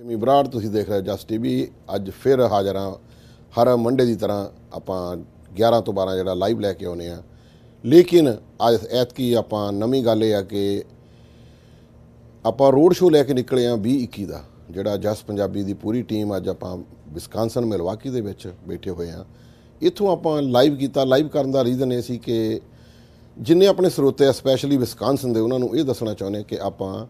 ਜਮੀ ਬਰਾੜ ਤੁਸੀਂ ਦੇਖ ਰਹੇ ਹੋ ਜਸ ਟੀਵੀ ਅੱਜ ਫਿਰ ਹਾਜ਼ਰ ਹਾਂ ਹਰ ਮੰਡੇ ਦੀ ਤਰ੍ਹਾਂ ਆਪਾਂ 11 ਤੋਂ 12 ਜਿਹੜਾ ਲਾਈਵ ਲੈ ਕੇ ਆਉਨੇ ਆ ਲੇਕਿਨ ਅੱਜ ਐਤ ਕੀ ਆਪਾਂ ਨਵੀਂ ਗੱਲ ਇਹ ਆ ਕਿ ਆਪਾਂ ਰੋਡ ਸ਼ੋਅ ਲੈ ਕੇ ਨਿਕਲੇ ਆ 2021 ਦਾ ਜਿਹੜਾ ਜਸ ਪੰਜਾਬੀ ਦੀ ਪੂਰੀ ਟੀਮ ਅੱਜ ਆਪਾਂ ਵਿਸਕਾਂਸਨ ਮਿਲਵਾਕੀ ਦੇ ਵਿੱਚ ਬੈਠੇ ਹੋਏ ਆ ਇੱਥੋਂ ਆਪਾਂ ਲਾਈਵ ਕੀਤਾ ਲਾਈਵ ਕਰਨ ਦਾ ਰੀਜ਼ਨ ਇਹ ਸੀ ਕਿ ਜਿੰਨੇ ਆਪਣੇ ਸਰੋਤੇ ਸਪੈਸ਼ਲੀ ਵਿਸਕਾਂਸਨ ਦੇ ਉਹਨਾਂ ਨੂੰ ਇਹ ਦੱਸਣਾ ਚਾਹੁੰਦੇ ਕਿ ਆਪਾਂ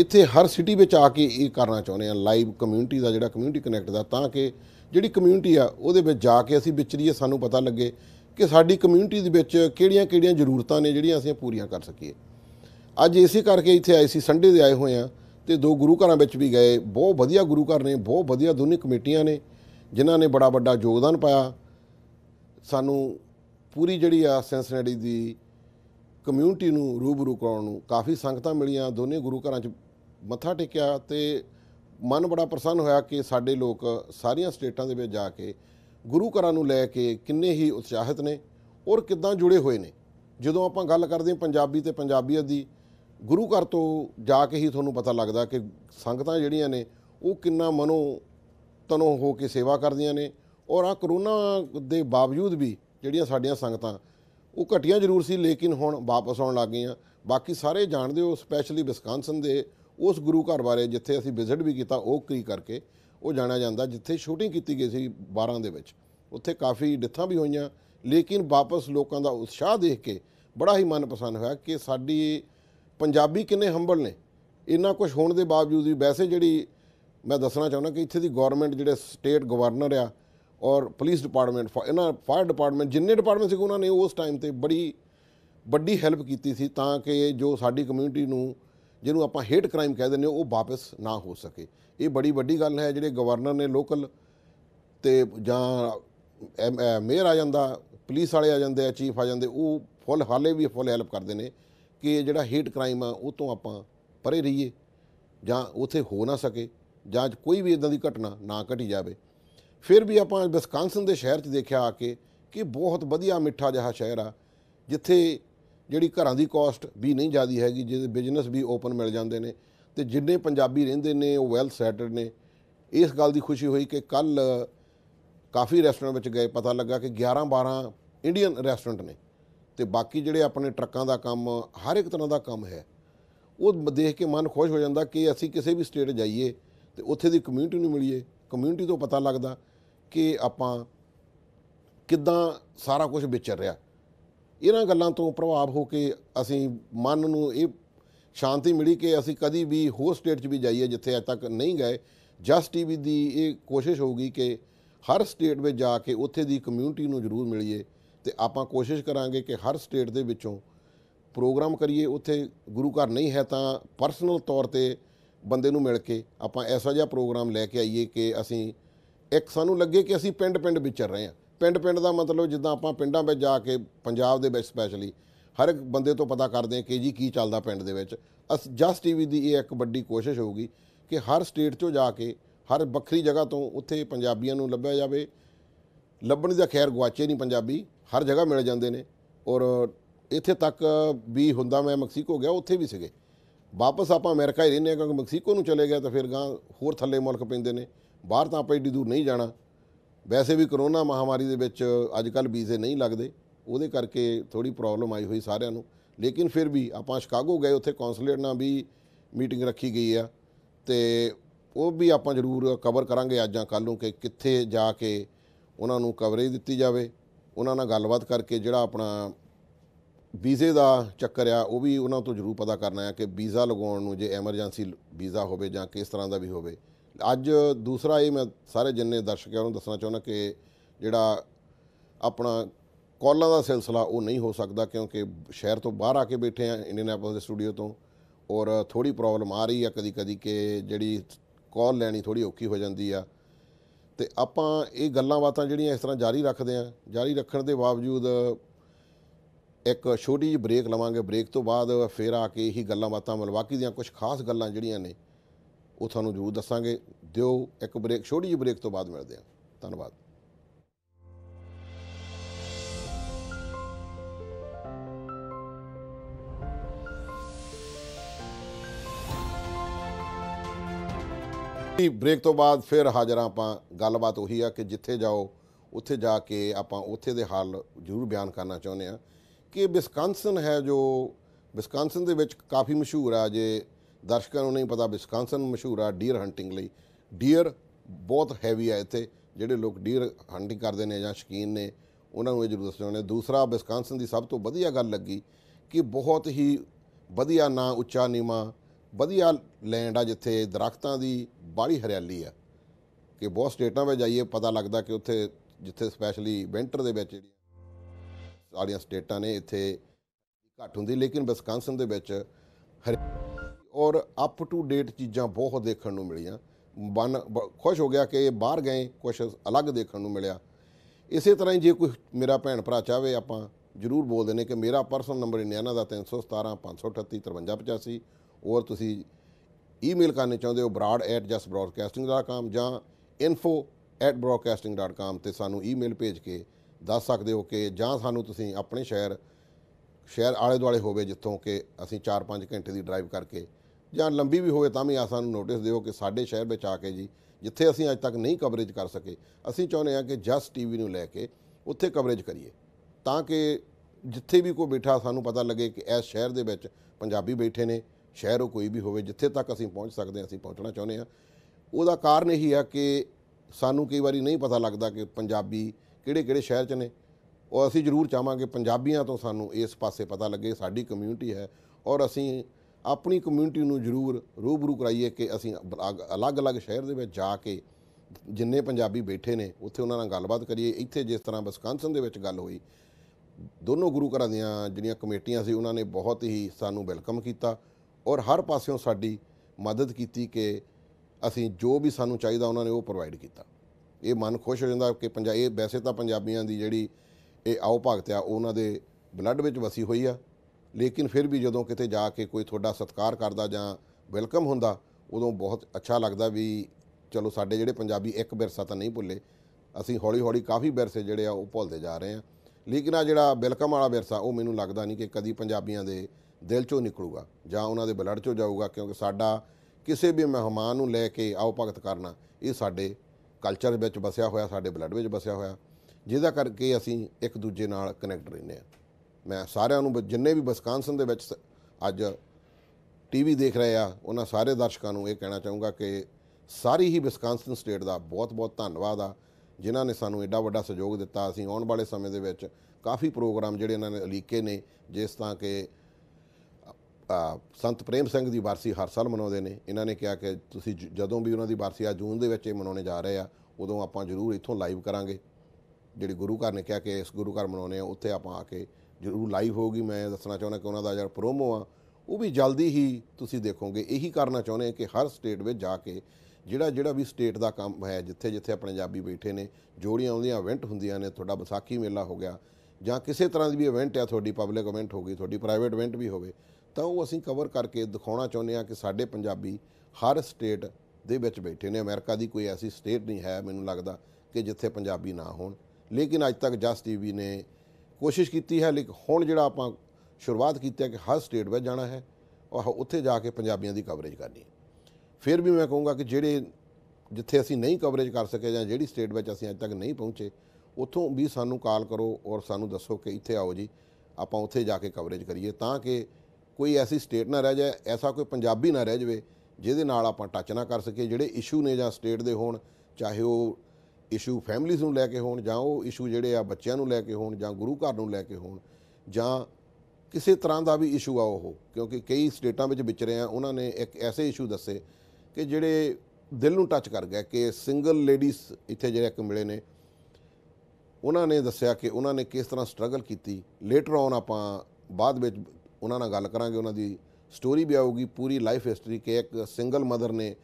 ਇੱਥੇ ਹਰ ਸਿਟੀ ਵਿੱਚ ਆ ਕੇ ਇਹ ਕਰਨਾ ਚਾਹੁੰਦੇ ਆ ਲਾਈਵ ਕਮਿਊਨਿਟੀ ਦਾ ਜਿਹੜਾ ਕਮਿਊਨਿਟੀ ਕਨੈਕਟ ਦਾ ਤਾਂ ਕਿ ਜਿਹੜੀ ਕਮਿਊਨਿਟੀ ਆ ਉਹਦੇ ਵਿੱਚ ਜਾ ਕੇ ਅਸੀਂ ਵਿਚਰੀਏ ਸਾਨੂੰ ਪਤਾ ਲੱਗੇ ਕਿ ਸਾਡੀ ਕਮਿਊਨਿਟੀ ਦੇ ਵਿੱਚ ਕਿਹੜੀਆਂ-ਕਿਹੜੀਆਂ ਜ਼ਰੂਰਤਾਂ ਨੇ ਜਿਹੜੀਆਂ ਅਸੀਂ ਪੂਰੀਆਂ ਕਰ ਸਕੀਏ ਅੱਜ ਇਸੇ ਕਰਕੇ ਇੱਥੇ ਆਏ ਸੀ ਸੰਡੇ ਦੇ ਆਏ ਹੋਏ ਆ ਤੇ ਦੋ ਗੁਰੂ ਘਰਾਂ ਵਿੱਚ ਵੀ ਗਏ ਬਹੁਤ ਵਧੀਆ ਗੁਰੂ ਘਰ ਨੇ ਬਹੁਤ ਵਧੀਆ ਦੋਨੇ ਕਮੇਟੀਆਂ ਨੇ ਜਿਨ੍ਹਾਂ ਨੇ ਬੜਾ ਵੱਡਾ ਯੋਗਦਾਨ ਪਾਇਆ ਸਾਨੂੰ ਪੂਰੀ ਜਿਹੜੀ ਆ ਸੈਂਸਨੈਡੀ ਦੀ ਕਮਿਊਨਿਟੀ ਨੂੰ ਰੂਬਰੂ ਕਰਾਉਣ ਨੂੰ ਕਾਫੀ ਸੰਗਤਾਂ ਮਿਲੀਆਂ ਦੋਨੇ ਗੁਰੂ ਘਰਾਂ 'ਚ ਮੱਥਾ ਟੇਕਿਆ ਤੇ ਮਨ ਬੜਾ ਪ੍ਰਸੰਨ ਹੋਇਆ ਕਿ ਸਾਡੇ ਲੋਕ ਸਾਰੀਆਂ ਸਟੇਟਾਂ ਦੇ ਵਿੱਚ ਜਾ ਕੇ ਗੁਰੂ ਘਰਾਂ ਨੂੰ ਲੈ ਕੇ ਕਿੰਨੇ ਹੀ ਉਤਸ਼ਾਹਿਤ ਨੇ ਔਰ ਕਿੱਦਾਂ ਜੁੜੇ ਹੋਏ ਨੇ ਜਦੋਂ ਆਪਾਂ ਗੱਲ ਕਰਦੇ ਹਾਂ ਪੰਜਾਬੀ ਤੇ ਪੰਜਾਬੀਅਤ ਦੀ ਗੁਰੂ ਘਰ ਤੋਂ ਜਾ ਕੇ ਹੀ ਤੁਹਾਨੂੰ ਪਤਾ ਲੱਗਦਾ ਕਿ ਸੰਗਤਾਂ ਜਿਹੜੀਆਂ ਨੇ ਉਹ ਕਿੰਨਾ ਮਨੋ ਤਨੋ ਹੋ ਕੇ ਸੇਵਾ ਕਰਦੀਆਂ ਨੇ ਔਰ ਆ ਕਰੋਨਾ ਦੇ ਬਾਵਜੂਦ ਵੀ ਜਿਹੜੀਆਂ ਸਾਡੀਆਂ ਸੰਗਤਾਂ ਉਹ ਘਟੀਆਂ ਜ਼ਰੂਰ ਸੀ ਲੇਕਿਨ ਹੁਣ ਵਾਪਸ ਆਉਣ ਲੱਗ ਗਈਆਂ ਬਾਕੀ ਸਾਰੇ ਜਾਣਦੇ ਹੋ ਸਪੈਸ਼ਲੀ ਵਿਸਕਾਂਸਨ ਦੇ ਉਸ ਗੁਰੂ ਘਰ ਬਾਰੇ ਜਿੱਥੇ ਅਸੀਂ ਵਿਜ਼ਿਟ ਵੀ ਕੀਤਾ ਉਹ ਕੀ ਕਰਕੇ ਉਹ ਜਾਣਿਆ ਜਾਂਦਾ ਜਿੱਥੇ ਸ਼ੂਟਿੰਗ ਕੀਤੀ ਗਈ ਸੀ 12 ਦੇ ਵਿੱਚ ਉੱਥੇ ਕਾਫੀ ਡਿੱਥਾਂ ਵੀ ਹੋਈਆਂ ਲੇਕਿਨ ਵਾਪਸ ਲੋਕਾਂ ਦਾ ਉਤਸ਼ਾਹ ਦੇਖ ਕੇ ਬੜਾ ਹੀ ਮਨਪਸੰਦ ਹੋਇਆ ਕਿ ਸਾਡੀ ਪੰਜਾਬੀ ਕਿੰਨੇ ਹੰਬਲ ਨੇ ਇੰਨਾ ਕੁਝ ਹੋਣ ਦੇ ਬਾਵਜੂਦ ਵੀ ਵੈਸੇ ਜਿਹੜੀ ਮੈਂ ਦੱਸਣਾ ਚਾਹੁੰਦਾ ਕਿ ਇੱਥੇ ਦੀ ਗਵਰਨਮੈਂਟ ਜਿਹੜੇ ਸਟੇਟ ਗਵਰਨਰ ਆ ਔਰ ਪੁਲਿਸ ਡਿਪਾਰਟਮੈਂਟ ਇਹਨਾਂ ਫਾਇਰ ਡਿਪਾਰਟਮੈਂਟ ਜਿੰਨੇ ਡਿਪਾਰਟਮੈਂਟ ਸੀ ਉਹਨਾਂ ਨੇ ਉਸ ਟਾਈਮ ਤੇ ਬੜੀ ਵੱਡੀ ਹੈਲਪ ਕੀਤੀ ਸੀ ਤਾਂ ਕਿ ਜੋ ਸਾਡੀ ਕਮਿਊਨਿਟੀ ਨੂੰ ਜਿਹਨੂੰ ਆਪਾਂ ਹੇਟ ਕ੍ਰਾਈਮ ਕਹਿ ਦਿੰਦੇ ਉਹ ਵਾਪਸ ਨਾ ਹੋ ਸਕੇ ਇਹ ਬੜੀ ਵੱਡੀ ਗੱਲ ਹੈ ਜਿਹੜੇ ਗਵਰਨਰ ਨੇ ਲੋਕਲ ਤੇ ਜਾਂ ਮੇਅਰ ਆ ਜਾਂਦਾ ਪੁਲਿਸ ਵਾਲੇ ਆ ਜਾਂਦੇ ਆ ਚੀਫ ਆ ਜਾਂਦੇ ਉਹ ਫੁੱਲ ਹਾਲੇ ਵੀ ਫੁੱਲ ਹੈਲਪ ਕਰਦੇ ਨੇ ਕਿ ਜਿਹੜਾ ਹੇਟ ਕ੍ਰਾਈਮ ਆ ਉਹ ਤੋਂ ਆਪਾਂ ਪਰੇ ਰਹੀਏ ਜਾਂ ਉਥੇ ਹੋ ਨਾ ਸਕੇ ਜਾਂ ਕੋਈ ਵੀ ਇਦਾਂ ਦੀ ਘਟਨਾ ਨਾ ਘਟੀ ਜਾਵੇ ਫਿਰ ਵੀ ਆਪਾਂ ਵਿਸਕਾਂਸਨ ਦੇ ਸ਼ਹਿਰ 'ਚ ਦੇਖਿਆ ਆ ਕੇ ਕਿ ਬਹੁਤ ਵਧੀਆ ਮਿੱਠਾ ਜਿਹਾ ਸ਼ਹਿਰ ਆ ਜਿੱਥੇ ਜਿਹੜੀ ਘਰਾਂ ਦੀ ਕਾਸਟ ਵੀ ਨਹੀਂ ਜਿਆਦੀ ਹੈਗੀ ਜਿਹਦੇ ਬਿਜ਼ਨਸ ਵੀ ਓਪਨ ਮਿਲ ਜਾਂਦੇ ਨੇ ਤੇ ਜਿੰਨੇ ਪੰਜਾਬੀ ਰਹਿੰਦੇ ਨੇ ਉਹ ਵੈਲ ਸੈਟਲਡ ਨੇ ਇਸ ਗੱਲ ਦੀ ਖੁਸ਼ੀ ਹੋਈ ਕਿ ਕੱਲ ਕਾਫੀ ਰੈਸਟੋਰੈਂਟ ਵਿੱਚ ਗਏ ਪਤਾ ਲੱਗਾ ਕਿ 11 12 ਇੰਡੀਅਨ ਰੈਸਟੋਰੈਂਟ ਨੇ ਤੇ ਬਾਕੀ ਜਿਹੜੇ ਆਪਣੇ ਟਰੱਕਾਂ ਦਾ ਕੰਮ ਹਰ ਇੱਕ ਤਰ੍ਹਾਂ ਦਾ ਕੰਮ ਹੈ ਉਹ ਦੇਖ ਕੇ ਮਨ ਖੁਸ਼ ਹੋ ਜਾਂਦਾ ਕਿ ਅਸੀਂ ਕਿਸੇ ਵੀ ਸਟੇਟ ਜਾਈਏ ਤੇ ਉੱਥੇ ਦੀ ਕਮਿਊਨਿਟੀ ਨੂੰ ਮਿਲੀਏ ਕਮਿਊਨਿਟੀ ਤੋਂ ਪਤਾ ਲੱਗਦਾ ਕਿ ਆਪਾਂ ਕਿੱਦਾਂ ਸਾਰਾ ਕੁਝ ਵਿਚਰ ਰਿਹਾ ਇਹਨਾਂ ਗੱਲਾਂ ਤੋਂ ਪ੍ਰਭਾਵ ਹੋ ਕੇ ਅਸੀਂ ਮਨ ਨੂੰ ਇਹ ਸ਼ਾਂਤੀ ਮਿਲੀ ਕਿ ਅਸੀਂ ਕਦੀ ਵੀ ਹੋਰ ਸਟੇਟ 'ਚ ਵੀ ਜਾਈਏ ਜਿੱਥੇ ਅਜੇ ਤੱਕ ਨਹੀਂ ਗਏ ਜਸ ਟੀਵੀ ਦੀ ਇਹ ਕੋਸ਼ਿਸ਼ ਹੋਊਗੀ ਕਿ ਹਰ ਸਟੇਟ ਵਿੱਚ ਜਾ ਕੇ ਉੱਥੇ ਦੀ ਕਮਿਊਨਿਟੀ ਨੂੰ ਜ਼ਰੂਰ ਮਿਲੀਏ ਤੇ ਆਪਾਂ ਕੋਸ਼ਿਸ਼ ਕਰਾਂਗੇ ਕਿ ਹਰ ਸਟੇਟ ਦੇ ਵਿੱਚੋਂ ਪ੍ਰੋਗਰਾਮ ਕਰੀਏ ਉੱਥੇ ਗੁਰੂ ਘਰ ਨਹੀਂ ਹੈ ਤਾਂ ਪਰਸਨਲ ਤੌਰ ਤੇ ਬੰਦੇ ਨੂੰ ਮਿਲ ਕੇ ਆਪਾਂ ਐਸਾ ਜਿਹਾ ਪ੍ਰੋਗਰਾਮ ਲੈ ਕੇ ਆਈਏ ਕਿ ਅਸੀਂ ਇੱਕ ਸਾਨੂੰ ਲੱਗੇ ਕਿ ਅਸੀਂ ਪਿੰਡ-ਪਿੰਡ ਵਿਚਰ ਰਹੇ ਹਾਂ ਪਿੰਡ ਪਿੰਡ ਦਾ ਮਤਲਬ ਜਿੱਦਾਂ ਆਪਾਂ ਪਿੰਡਾਂ ਵਿੱਚ ਜਾ ਕੇ ਪੰਜਾਬ ਦੇ ਵਿੱਚ ਸਪੈਸ਼ਲੀ ਹਰ ਇੱਕ ਬੰਦੇ ਤੋਂ ਪਤਾ ਕਰਦੇ ਹਾਂ ਕਿ ਜੀ ਕੀ ਚੱਲਦਾ ਪਿੰਡ ਦੇ ਵਿੱਚ ਅਸ ਜਸ ਟੀਵੀ ਦੀ ਇਹ ਇੱਕ ਵੱਡੀ ਕੋਸ਼ਿਸ਼ ਹੋਊਗੀ ਕਿ ਹਰ ਸਟੇਟ 'ਚੋਂ ਜਾ ਕੇ ਹਰ ਵੱਖਰੀ ਜਗ੍ਹਾ ਤੋਂ ਉੱਥੇ ਪੰਜਾਬੀਆਂ ਨੂੰ ਲੱਭਿਆ ਜਾਵੇ ਲੱਭਣ ਦਾ ਖੈਰ ਗਵਾਚੇ ਨਹੀਂ ਪੰਜਾਬੀ ਹਰ ਜਗ੍ਹਾ ਮਿਲ ਜਾਂਦੇ ਨੇ ਔਰ ਇੱਥੇ ਤੱਕ ਵੀ ਹੁੰਦਾ ਮੈਂ ਮੈਕਸੀਕੋ ਗਿਆ ਉੱਥੇ ਵੀ ਸੀਗੇ ਵਾਪਸ ਆਪਾਂ ਅਮਰੀਕਾ ਹੀ ਰਹਿੰਦੇ ਹਾਂ ਕਿਉਂਕਿ ਮੈਕਸੀਕੋ ਨੂੰ ਚਲੇ ਗਿਆ ਤਾਂ ਫਿਰ ਗਾਂ ਹੋਰ ਥੱਲੇ ਮੁਲਕ ਪੈਂਦੇ ਨੇ ਬਾਹਰ ਤਾਂ ਆਪਾਂ ਏਡੀ ਦੂਰ ਨਹੀਂ ਜਾਣਾ ਵੈਸੇ ਵੀ ਕਰੋਨਾ ਮਹਾਮਾਰੀ ਦੇ ਵਿੱਚ ਅੱਜ ਕੱਲ ਵੀਜ਼ੇ ਨਹੀਂ ਲੱਗਦੇ ਉਹਦੇ ਕਰਕੇ ਥੋੜੀ ਪ੍ਰੋਬਲਮ ਆਈ ਹੋਈ ਸਾਰਿਆਂ ਨੂੰ ਲੇਕਿਨ ਫਿਰ ਵੀ ਆਪਾਂ ਸ਼ਿਕਾਗੋ ਗਏ ਉੱਥੇ ਕੌਂਸਲੇਟ ਨਾਲ ਵੀ ਮੀਟਿੰਗ ਰੱਖੀ ਗਈ ਆ ਤੇ ਉਹ ਵੀ ਆਪਾਂ ਜ਼ਰੂਰ ਕਵਰ ਕਰਾਂਗੇ ਅੱਜਾਂ ਕੱਲ ਨੂੰ ਕਿ ਕਿੱਥੇ ਜਾ ਕੇ ਉਹਨਾਂ ਨੂੰ ਕਵਰੇਜ ਦਿੱਤੀ ਜਾਵੇ ਉਹਨਾਂ ਨਾਲ ਗੱਲਬਾਤ ਕਰਕੇ ਜਿਹੜਾ ਆਪਣਾ ਵੀਜ਼ੇ ਦਾ ਚੱਕਰ ਆ ਉਹ ਵੀ ਉਹਨਾਂ ਤੋਂ ਜ਼ਰੂਰ ਪਤਾ ਕਰਨਾ ਹੈ ਕਿ ਵੀਜ਼ਾ ਲਗਾਉਣ ਨੂੰ ਜੇ ਐਮਰਜੈਂਸੀ ਵੀਜ਼ਾ ਹੋਵੇ ਜਾਂ ਕਿਸ ਤਰ੍ਹਾਂ ਦਾ ਵੀ ਹੋਵੇ ਅੱਜ ਦੂਸਰਾ ਇਹ ਮੈਂ ਸਾਰੇ ਜਿੰਨੇ ਦਰਸ਼ਕਾਂ ਨੂੰ ਦੱਸਣਾ ਚਾਹੁੰਦਾ ਕਿ ਜਿਹੜਾ ਆਪਣਾ ਕਾਲਾਂ ਦਾ ਸਿਲਸਿਲਾ ਉਹ ਨਹੀਂ ਹੋ ਸਕਦਾ ਕਿਉਂਕਿ ਸ਼ਹਿਰ ਤੋਂ ਬਾਹਰ ਆ ਕੇ ਬੈਠੇ ਆ ਇੰਡੀਆਨਾਪੋਲਿਸ ਦੇ ਸਟੂਡੀਓ ਤੋਂ ਔਰ ਥੋੜੀ ਪ੍ਰੋਬਲਮ ਆ ਰਹੀ ਆ ਕਦੀ ਕਦੀ ਕਿ ਜਿਹੜੀ ਕਾਲ ਲੈਣੀ ਥੋੜੀ ਔਖੀ ਹੋ ਜਾਂਦੀ ਆ ਤੇ ਆਪਾਂ ਇਹ ਗੱਲਾਂ ਬਾਤਾਂ ਜਿਹੜੀਆਂ ਇਸ ਤਰ੍ਹਾਂ ਜਾਰੀ ਰੱਖਦੇ ਆ ਜਾਰੀ ਰੱਖਣ ਦੇ ਬਾਵਜੂਦ ਇੱਕ ਛੋਟੀ ਜਿਹੀ ਬ੍ਰੇਕ ਲਵਾਂਗੇ ਬ੍ਰੇਕ ਤੋਂ ਬਾਅਦ ਫੇਰ ਆ ਕੇ ਇਹੀ ਗੱਲਾਂ ਬਾਤਾਂ ਮਲਵਾਕੀ ਦੀਆਂ ਕੁਝ ਖਾਸ ਗੱਲਾਂ ਜਿਹੜੀਆਂ ਨੇ ਉਹ ਤੁਹਾਨੂੰ ਜ਼ਰੂਰ ਦੱਸਾਂਗੇ ਦਿਓ ਇੱਕ ਬ੍ਰੇਕ ਛੋਟੀ ਜਿਹੀ ਬ੍ਰੇਕ ਤੋਂ ਬਾਅਦ ਮਿਲਦੇ ਹਾਂ ਧੰਨਵਾਦ ਇਹ ਬ੍ਰੇਕ ਤੋਂ ਬਾਅਦ ਫਿਰ ਹਾਜ਼ਰ ਆਪਾਂ ਗੱਲਬਾਤ ਉਹੀ ਆ ਕਿ ਜਿੱਥੇ ਜਾਓ ਉੱਥੇ ਜਾ ਕੇ ਆਪਾਂ ਉੱਥੇ ਦੇ ਹਾਲ ਜ਼ਰੂਰ ਬਿਆਨ ਕਰਨਾ ਚਾਹੁੰਦੇ ਆ ਕਿ ਵਿਸਕਾਂਸਨ ਹੈ ਜੋ ਵਿਸਕਾਂਸਨ ਦੇ ਵਿੱਚ ਕਾਫੀ ਮਸ਼ਹੂਰ ਆ ਜੇ ਦਰਸ਼ਕਾਂ ਨੂੰ ਨਹੀਂ ਪਤਾ ਵਿਸਕਾਂਸਨ ਮਸ਼ਹੂਰ ਆ ਡੀਅਰ ਹੰਟਿੰਗ ਲਈ ਡੀਅਰ ਬਹੁਤ ਹੈਵੀ ਆ ਇੱਥੇ ਜਿਹੜੇ ਲੋਕ ਡੀਅਰ ਹੰਟਿੰਗ ਕਰਦੇ ਨੇ ਜਾਂ ਸ਼ਕੀਨ ਨੇ ਉਹਨਾਂ ਨੂੰ ਇਹ ਜ਼ਰੂਰ ਦੱਸਣਾ ਹੈ ਦੂਸਰਾ ਵਿਸਕਾਂਸਨ ਦੀ ਸਭ ਤੋਂ ਵਧੀਆ ਗੱਲ ਲੱਗੀ ਕਿ ਬਹੁਤ ਹੀ ਵਧੀਆ ਨਾ ਉੱਚਾ ਨੀਵਾ ਵਧੀਆ ਲੈਂਡ ਆ ਜਿੱਥੇ ਦਰਖਤਾਂ ਦੀ ਬਾੜੀ ਹਰਿਆਲੀ ਆ ਕਿ ਬਹੁਤ ਸਟੇਟਾਂ ਵਿੱਚ ਜਾਈਏ ਪਤਾ ਲੱਗਦਾ ਕਿ ਉੱਥੇ ਜਿੱਥੇ ਸਪੈਸ਼ਲੀ ਵਿੰਟਰ ਦੇ ਵਿੱਚ ਜਿਹੜੀਆਂ ਸਾਰੀਆਂ ਸਟੇਟਾਂ ਨੇ ਇੱਥੇ ਘੱਟ ਹੁੰਦੀ ਲੇਕਿਨ ਵਿਸਕਾਂਸਨ ਦੇ ਵਿੱਚ ਹਰਿਆਲੀ ਔਰ ਅਪ ਟੂ ਡੇਟ ਚੀਜ਼ਾਂ ਬਹੁਤ ਦੇਖਣ ਨੂੰ ਮਿਲੀਆਂ ਬਨ ਖੁਸ਼ ਹੋ ਗਿਆ ਕਿ ਇਹ ਬਾਹਰ ਗਏ ਕੁਝ ਅਲੱਗ ਦੇਖਣ ਨੂੰ ਮਿਲਿਆ ਇਸੇ ਤਰ੍ਹਾਂ ਹੀ ਜੇ ਕੋਈ ਮੇਰਾ ਭੈਣ ਭਰਾ ਚਾਹਵੇ ਆਪਾਂ ਜ਼ਰੂਰ ਬੋਲਦੇ ਨੇ ਕਿ ਮੇਰਾ ਪਰਸਨਲ ਨੰਬਰ ਇਨਿਆਨਾ ਦਾ 317 ਔਰ ਤੁਸੀਂ ਈਮੇਲ ਕਰਨੇ ਚਾਹੁੰਦੇ ਹੋ broad@justbroadcasting.com ਜਾਂ info@broadcasting.com ਤੇ ਸਾਨੂੰ ਈਮੇਲ ਭੇਜ ਕੇ ਦੱਸ ਸਕਦੇ ਹੋ ਕਿ ਜਾਂ ਸਾਨੂੰ ਤੁਸੀਂ ਆਪਣੇ ਸ਼ਹਿਰ ਸ਼ਹਿਰ ਆਲੇ ਦੁਆਲੇ ਹੋਵੇ ਜਿੱਥੋਂ ਕਿ ਅਸੀਂ 4-5 ਘੰਟੇ ਦੀ ਡਰਾਈਵ ਕਰਕੇ ਜਾਂ ਲੰਬੀ ਵੀ ਹੋਵੇ ਤਾਂ ਵੀ ਆ ਸਾਨੂੰ ਨੋਟਿਸ ਦਿਓ ਕਿ ਸਾਡੇ ਸ਼ਹਿਰ ਵਿੱਚ ਆ ਕੇ ਜੀ ਜਿੱਥੇ ਅਸੀਂ ਅੱਜ ਤੱਕ ਨਹੀਂ ਕਵਰੇਜ ਕਰ ਸਕੇ ਅਸੀਂ ਚਾਹੁੰਦੇ ਹਾਂ ਕਿ ਜਸ ਟੀਵੀ ਨੂੰ ਲੈ ਕੇ ਉੱਥੇ ਕਵਰੇਜ ਕਰੀਏ ਤਾਂ ਕਿ ਜਿੱਥੇ ਵੀ ਕੋਈ ਬੈਠਾ ਸਾਨੂੰ ਪਤਾ ਲੱਗੇ ਕਿ ਇਸ ਸ਼ਹਿਰ ਦੇ ਵਿੱਚ ਪੰਜਾਬੀ ਬੈਠੇ ਨੇ ਸ਼ਹਿਰ ਉਹ ਕੋਈ ਵੀ ਹੋਵੇ ਜਿੱਥੇ ਤੱਕ ਅਸੀਂ ਪਹੁੰਚ ਸਕਦੇ ਹਾਂ ਅਸੀਂ ਪਹੁੰਚਣਾ ਚਾਹੁੰਦੇ ਹਾਂ ਉਹਦਾ ਕਾਰਨ ਇਹੀ ਆ ਕਿ ਸਾਨੂੰ ਕਈ ਵਾਰੀ ਨਹੀਂ ਪਤਾ ਲੱਗਦਾ ਕਿ ਪੰਜਾਬੀ ਕਿਹੜੇ ਕਿਹੜੇ ਸ਼ਹਿਰ 'ਚ ਨੇ ਔਰ ਅਸੀਂ ਜ਼ਰੂਰ ਚਾਹਾਂਗੇ ਪੰਜਾਬੀਆਂ ਤੋਂ ਸਾਨੂੰ ਇਸ ਪਾਸੇ ਪਤਾ ਲੱਗੇ ਸਾਡੀ ਕਮਿਊਨਿਟੀ ਹੈ ਔਰ ਅਸੀਂ ਆਪਣੀ ਕਮਿਊਨਿਟੀ ਨੂੰ ਜ਼ਰੂਰ ਰੂਬਰੂ ਕਰਾਈਏ ਕਿ ਅਸੀਂ ਅਲੱਗ-ਅਲੱਗ ਸ਼ਹਿਰ ਦੇ ਵਿੱਚ ਜਾ ਕੇ ਜਿੰਨੇ ਪੰਜਾਬੀ ਬੈਠੇ ਨੇ ਉੱਥੇ ਉਹਨਾਂ ਨਾਲ ਗੱਲਬਾਤ ਕਰੀਏ ਇੱਥੇ ਜਿਸ ਤਰ੍ਹਾਂ ਬਸਕਾਂਸਨ ਦੇ ਵਿੱਚ ਗੱਲ ਹੋਈ ਦੋਨੋਂ ਗੁਰੂ ਘਰਾਂ ਦੀਆਂ ਜਿਹੜੀਆਂ ਕਮੇਟੀਆਂ ਸੀ ਉਹਨਾਂ ਨੇ ਬਹੁਤ ਹੀ ਸਾਨੂੰ ਵੈਲਕਮ ਕੀਤਾ ਔਰ ਹਰ ਪਾਸਿਓਂ ਸਾਡੀ ਮਦਦ ਕੀਤੀ ਕਿ ਅਸੀਂ ਜੋ ਵੀ ਸਾਨੂੰ ਚਾਹੀਦਾ ਉਹਨਾਂ ਨੇ ਉਹ ਪ੍ਰੋਵਾਈਡ ਕੀਤਾ ਇਹ ਮਨ ਖੁਸ਼ ਹੋ ਜਾਂਦਾ ਕਿ ਪੰਜਾਬ ਇਹ ਵੈਸੇ ਤਾਂ ਪੰਜਾਬੀਆਂ ਦੀ ਜਿਹੜੀ ਇਹ ਆਉ ਭਗਤ ਆ ਉਹਨਾਂ ਦੇ ਬਲੱਡ ਵਿੱਚ ਵਸੀ ਹੋਈ ਆ ਲੇਕਿਨ ਫਿਰ ਵੀ ਜਦੋਂ ਕਿਤੇ ਜਾ ਕੇ ਕੋਈ ਤੁਹਾਡਾ ਸਤਿਕਾਰ ਕਰਦਾ ਜਾਂ ਵੈਲਕਮ ਹੁੰਦਾ ਉਦੋਂ ਬਹੁਤ ਅੱਛਾ ਲੱਗਦਾ ਵੀ ਚਲੋ ਸਾਡੇ ਜਿਹੜੇ ਪੰਜਾਬੀ ਇੱਕ ਵਿਰਸਾ ਤਾਂ ਨਹੀਂ ਭੁੱਲੇ ਅਸੀਂ ਹੌਲੀ ਹੌਲੀ ਕਾਫੀ ਵਿਰਸੇ ਜਿਹੜੇ ਆ ਉਹ ਭੁੱਲਦੇ ਜਾ ਰਹੇ ਆ ਲੇਕਿਨ ਆ ਜਿਹੜਾ ਵੈਲਕਮ ਵਾਲਾ ਵਿਰਸਾ ਉਹ ਮੈਨੂੰ ਲੱਗਦਾ ਨਹੀਂ ਕਿ ਕਦੀ ਪੰਜਾਬੀਆਂ ਦੇ ਦਿਲ ਚੋਂ ਨਿਕਲੂਗਾ ਜਾਂ ਉਹਨਾਂ ਦੇ ਬਲੱਡ ਚੋਂ ਜਾਊਗਾ ਕਿਉਂਕਿ ਸਾਡਾ ਕਿਸੇ ਵੀ ਮਹਿਮਾਨ ਨੂੰ ਲੈ ਕੇ ਆਓ ਭਗਤ ਕਰਨਾ ਇਹ ਸਾਡੇ ਕਲਚਰ ਵਿੱਚ ਬਸਿਆ ਹੋਇਆ ਸਾਡੇ ਬਲੱਡ ਵਿੱਚ ਬਸਿਆ ਹੋਇਆ ਜਿਹਦਾ ਕਰਕੇ ਅਸੀਂ ਇੱਕ ਦੂਜੇ ਨਾਲ ਕਨੈਕਟ ਰਹਿੰਦੇ ਆ ਮੈਂ ਸਾਰਿਆਂ ਨੂੰ ਜਿੰਨੇ ਵੀ ਬਸਕਾਂਸਨ ਦੇ ਵਿੱਚ ਅੱਜ ਟੀਵੀ ਦੇਖ ਰਹੇ ਆ ਉਹਨਾਂ ਸਾਰੇ ਦਰਸ਼ਕਾਂ ਨੂੰ ਇਹ ਕਹਿਣਾ ਚਾਹੂੰਗਾ ਕਿ ਸਾਰੀ ਹੀ ਬਸਕਾਂਸਨ ਸਟੇਟ ਦਾ ਬਹੁਤ-ਬਹੁਤ ਧੰਨਵਾਦ ਆ ਜਿਨ੍ਹਾਂ ਨੇ ਸਾਨੂੰ ਐਡਾ ਵੱਡਾ ਸਹਿਯੋਗ ਦਿੱਤਾ ਅਸੀਂ ਆਉਣ ਵਾਲੇ ਸਮੇਂ ਦੇ ਵਿੱਚ ਕਾਫੀ ਪ੍ਰੋਗਰਾਮ ਜਿਹੜੇ ਇਹਨਾਂ ਨੇ ਅਲੀਕੇ ਨੇ ਜਿਸ ਤਰ੍ਹਾਂ ਕਿ ਸੰਤ ਪ੍ਰੇਮ ਸਿੰਘ ਦੀ ਵਾਰਸੀ ਹਰ ਸਾਲ ਮਨਾਉਂਦੇ ਨੇ ਇਹਨਾਂ ਨੇ ਕਿਹਾ ਕਿ ਤੁਸੀਂ ਜਦੋਂ ਵੀ ਉਹਨਾਂ ਦੀ ਵਾਰਸੀ ਆ ਜੂਨ ਦੇ ਵਿੱਚ ਇਹ ਮਨਾਉਣੇ ਜਾ ਰਹੇ ਆ ਉਦੋਂ ਆਪਾਂ ਜ਼ਰੂਰ ਇੱਥੋਂ ਲਾਈਵ ਕਰਾਂਗੇ ਜਿਹੜੇ ਗੁਰੂ ਘਰ ਨੇ ਕਿਹਾ ਕਿ ਇਸ ਗੁਰੂ ਘਰ ਮਨਾਉਣੇ ਆ ਉੱਥੇ ਆਪਾਂ ਆ ਕੇ ਜ਼ਰੂਰ ਲਾਈਵ ਹੋਊਗੀ ਮੈਂ ਦੱਸਣਾ ਚਾਹੁੰਦਾ ਕਿ ਉਹਨਾਂ ਦਾ ਜਿਹੜਾ ਪ੍ਰੋਮੋ ਆ ਉਹ ਵੀ ਜਲਦੀ ਹੀ ਤੁਸੀਂ ਦੇਖੋਗੇ ਇਹੀ ਕਰਨਾ ਚਾਹੁੰਦੇ ਕਿ ਹਰ ਸਟੇਟ ਵਿੱਚ ਜਾ ਕੇ ਜਿਹੜਾ ਜਿਹੜਾ ਵੀ ਸਟੇਟ ਦਾ ਕੰਮ ਹੈ ਜਿੱਥੇ ਜਿੱਥੇ ਆਪਣੇ ਪੰਜਾਬੀ ਬੈਠੇ ਨੇ ਜੋੜੀਆਂ ਆਉਂਦੀਆਂ ਇਵੈਂਟ ਹੁੰਦੀਆਂ ਨੇ ਤੁਹਾਡਾ ਵਿਸਾਖੀ ਮੇਲਾ ਹੋ ਗਿਆ ਜਾਂ ਕਿਸੇ ਤਰ੍ਹਾਂ ਦੀ ਵੀ ਇਵੈਂਟ ਆ ਤੁਹਾਡੀ ਪਬਲਿਕ ਇਵੈਂਟ ਹੋ ਗਈ ਤੁਹਾਡੀ ਪ੍ਰਾਈਵੇਟ ਇਵੈਂਟ ਵੀ ਹੋਵੇ ਤਾਂ ਉਹ ਅਸੀਂ ਕਵਰ ਕਰਕੇ ਦਿਖਾਉਣਾ ਚਾਹੁੰਦੇ ਆ ਕਿ ਸਾਡੇ ਪੰਜਾਬੀ ਹਰ ਸਟੇਟ ਦੇ ਵਿੱਚ ਬੈਠੇ ਨੇ ਅਮਰੀਕਾ ਦੀ ਕੋਈ ਐਸੀ ਸਟੇਟ ਨਹੀਂ ਹੈ ਮੈਨੂੰ ਲੱਗਦਾ ਕਿ ਜਿੱਥੇ ਪੰਜਾਬੀ ਨਾ ਹੋਣ ਲੇਕਿਨ ਅੱਜ ਤੱਕ ਜਸ ਟੀਵੀ ਨੇ ਕੋਸ਼ਿਸ਼ ਕੀਤੀ ਹੈ ਲੇਕਿਨ ਹੁਣ ਜਿਹੜਾ ਆਪਾਂ ਸ਼ੁਰੂਆਤ ਕੀਤੀ ਹੈ ਕਿ ਹਰ ਸਟੇਟ ਵਿੱਚ ਜਾਣਾ ਹੈ ਉਹ ਉੱਥੇ ਜਾ ਕੇ ਪੰਜਾਬੀਆਂ ਦੀ ਕਵਰੇਜ ਕਰਨੀ ਹੈ ਫਿਰ ਵੀ ਮੈਂ ਕਹੂੰਗਾ ਕਿ ਜਿਹੜੇ ਜਿੱਥੇ ਅਸੀਂ ਨਹੀਂ ਕਵਰੇਜ ਕਰ ਸਕੇ ਜਾਂ ਜਿਹੜੀ ਸਟੇਟ ਵਿੱਚ ਅਸੀਂ ਅੱਜ ਤੱਕ ਨਹੀਂ ਪਹੁੰਚੇ ਉੱਥੋਂ ਵੀ ਸਾਨੂੰ ਕਾਲ ਕਰੋ ਔਰ ਸਾਨੂੰ ਦੱਸੋ ਕਿ ਇੱਥੇ ਆਓ ਜੀ ਆਪਾਂ ਉੱਥੇ ਜਾ ਕੇ ਕਵਰੇਜ ਕਰੀਏ ਤਾਂ ਕਿ ਕੋਈ ਐਸੀ ਸਟੇਟ ਨਾ ਰਹਿ ਜਾਏ ਐਸਾ ਕੋਈ ਪੰਜਾਬੀ ਨਾ ਰਹਿ ਜਾਵੇ ਜਿਹਦੇ ਨਾਲ ਆਪਾਂ ਟੱਚ ਨਾ ਕਰ ਸਕੀਏ ਜਿਹੜੇ ਇਸ਼ੂ ਨੇ ਜਾਂ ਸਟੇਟ ਦੇ ਹੋਣ ਚਾਹੇ ਉਹ ਇਸ਼ੂ ਫੈਮਲੀਜ਼ ਨੂੰ ਲੈ ਕੇ ਹੋਣ ਜਾਂ ਉਹ ਇਸ਼ੂ ਜਿਹੜੇ ਆ ਬੱਚਿਆਂ ਨੂੰ ਲੈ ਕੇ ਹੋਣ ਜਾਂ ਗੁਰੂ ਘਰ ਨੂੰ ਲੈ ਕੇ ਹੋਣ ਜਾਂ ਕਿਸੇ ਤਰ੍ਹਾਂ ਦਾ ਵੀ ਇਸ਼ੂ ਆ ਉਹ ਕਿਉਂਕਿ ਕਈ ਸਟੇਟਾਂ ਵਿੱਚ ਵਿਚਰੇ ਆ ਉਹਨਾਂ ਨੇ ਇੱਕ ਐਸੇ ਇਸ਼ੂ ਦੱਸੇ ਕਿ ਜਿਹੜੇ ਦਿਲ ਨੂੰ ਟੱਚ ਕਰ ਗਏ ਕਿ ਸਿੰਗਲ ਲੇਡੀਜ਼ ਇੱਥੇ ਜਿਹੜੇ ਇੱਕ ਮਿਲੇ ਨੇ ਉਹਨਾਂ ਨੇ ਦੱਸਿਆ ਕਿ ਉਹਨਾਂ ਨੇ ਕਿਸ ਤਰ੍ਹਾਂ ਸਟਰਗਲ ਕੀਤੀ ਲੇਟਰ ਆਨ ਆਪਾਂ ਬਾਅਦ ਵਿੱਚ ਉਹਨਾਂ ਨਾਲ ਗੱਲ ਕਰਾਂਗੇ ਉਹਨਾਂ ਦੀ ਸਟੋਰੀ ਵੀ ਆਊਗੀ ਪੂਰੀ ਲਾਈਫ ਹਿਸਟਰੀ ਕਿ ਇੱਕ ਸਿੰਗਲ ਮਦਰ ਨੇ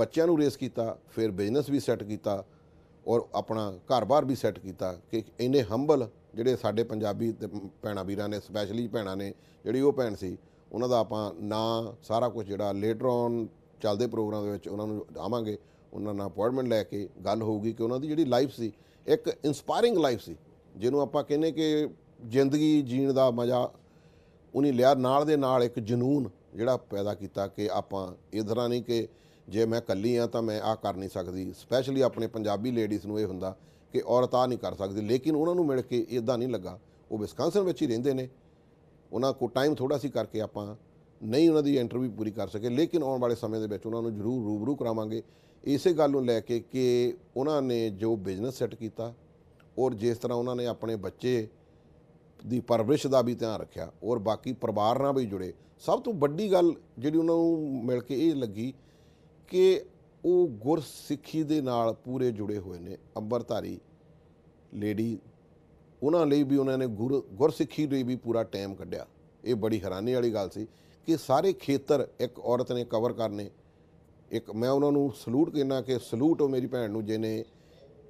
ਬੱਚਿਆਂ ਨੂੰ ਰੇਸ ਕੀਤਾ ਫਿਰ ਬਿਜ਼ਨਸ ਵੀ ਸੈੱਟ ਕੀਤਾ ਔਰ ਆਪਣਾ ਘਰ-ਬਾਰ ਵੀ ਸੈੱਟ ਕੀਤਾ ਕਿ ਇੰਨੇ ਹੰਬਲ ਜਿਹੜੇ ਸਾਡੇ ਪੰਜਾਬੀ ਭੈਣਾ ਵੀਰਾਂ ਨੇ ਸਪੈਸ਼ਲੀ ਭੈਣਾ ਨੇ ਜਿਹੜੀ ਉਹ ਭੈਣ ਸੀ ਉਹਨਾਂ ਦਾ ਆਪਾਂ ਨਾਂ ਸਾਰਾ ਕੁਝ ਜਿਹੜਾ ਲੇਟਰ ਔਨ ਚੱਲਦੇ ਪ੍ਰੋਗਰਾਮ ਦੇ ਵਿੱਚ ਉਹਨਾਂ ਨੂੰ ਆਵਾਂਗੇ ਉਹਨਾਂ ਨਾਲ ਅਪਾਇੰਟਮੈਂਟ ਲੈ ਕੇ ਗੱਲ ਹੋਊਗੀ ਕਿ ਉਹਨਾਂ ਦੀ ਜਿਹੜੀ ਲਾਈਫ ਸੀ ਇੱਕ ਇਨਸਪਾਇਰਿੰਗ ਲਾਈਫ ਸੀ ਜਿਹਨੂੰ ਆਪਾਂ ਕਹਿੰਨੇ ਕਿ ਜ਼ਿੰਦਗੀ ਜੀਣ ਦਾ ਮਜ਼ਾ ਉਹਨੇ ਲਿਆ ਨਾਲ ਦੇ ਨਾਲ ਇੱਕ ਜਨੂਨ ਜਿਹੜਾ ਪੈਦਾ ਕੀਤਾ ਕਿ ਆਪਾਂ ਇਧਰਾਂ ਨਹੀਂ ਕਿ ਜੇ ਮੈਂ ਕੱਲੀ ਆ ਤਾਂ ਮੈਂ ਆ ਕਰ ਨਹੀਂ ਸਕਦੀ ਸਪੈਸ਼ਲੀ ਆਪਣੇ ਪੰਜਾਬੀ ਲੇਡੀਜ਼ ਨੂੰ ਇਹ ਹੁੰਦਾ ਕਿ ਔਰਤ ਆ ਨਹੀਂ ਕਰ ਸਕਦੀ ਲੇਕਿਨ ਉਹਨਾਂ ਨੂੰ ਮਿਲ ਕੇ ਇਦਾਂ ਨਹੀਂ ਲੱਗਾ ਉਹ ਵਿਸਕਾਂਸਨ ਵਿੱਚ ਹੀ ਰਹਿੰਦੇ ਨੇ ਉਹਨਾਂ ਕੋ ਟਾਈਮ ਥੋੜਾ ਸੀ ਕਰਕੇ ਆਪਾਂ ਨਹੀਂ ਉਹਨਾਂ ਦੀ ਇੰਟਰਵਿਊ ਪੂਰੀ ਕਰ ਸਕੇ ਲੇਕਿਨ ਆਉਣ ਵਾਲੇ ਸਮੇਂ ਦੇ ਵਿੱਚ ਉਹਨਾਂ ਨੂੰ ਜ਼ਰੂਰ ਰੂਬਰੂ ਕਰਾਵਾਂਗੇ ਇਸੇ ਗੱਲ ਨੂੰ ਲੈ ਕੇ ਕਿ ਉਹਨਾਂ ਨੇ ਜੋ ਬਿਜ਼ਨਸ ਸੈੱਟ ਕੀਤਾ ਔਰ ਜਿਸ ਤਰ੍ਹਾਂ ਉਹਨਾਂ ਨੇ ਆਪਣੇ ਬੱਚੇ ਦੀ ਪਰਵਰਿਸ਼ ਦਾ ਵੀ ਧਿਆਨ ਰੱਖਿਆ ਔਰ ਬਾਕੀ ਪਰਿਵਾਰ ਨਾਲ ਵੀ ਜੁੜੇ ਸਭ ਤੋਂ ਵੱਡੀ ਗੱਲ ਜਿਹੜੀ ਉਹਨਾਂ ਨੂੰ ਮਿਲ ਕੇ ਇਹ ਲੱਗੀ ਕਿ ਉਹ ਗੁਰਸਿੱਖੀ ਦੇ ਨਾਲ ਪੂਰੇ ਜੁੜੇ ਹੋਏ ਨੇ ਅੰਬਰਧਾਰੀ ਲੇਡੀ ਉਹਨਾਂ ਲਈ ਵੀ ਉਹਨਾਂ ਨੇ ਗੁਰ ਗੁਰਸਿੱਖੀ ਲਈ ਵੀ ਪੂਰਾ ਟਾਈਮ ਕੱਢਿਆ ਇਹ ਬੜੀ ਹੈਰਾਨੀ ਵਾਲੀ ਗੱਲ ਸੀ ਕਿ ਸਾਰੇ ਖੇਤਰ ਇੱਕ ਔਰਤ ਨੇ ਕਵਰ ਕਰਨੇ ਇੱਕ ਮੈਂ ਉਹਨਾਂ ਨੂੰ ਸਲੂਟ ਕਹਿਣਾ ਕਿ ਸਲੂਟ ਹੋ ਮੇਰੀ ਭੈਣ ਨੂੰ ਜਿਹਨੇ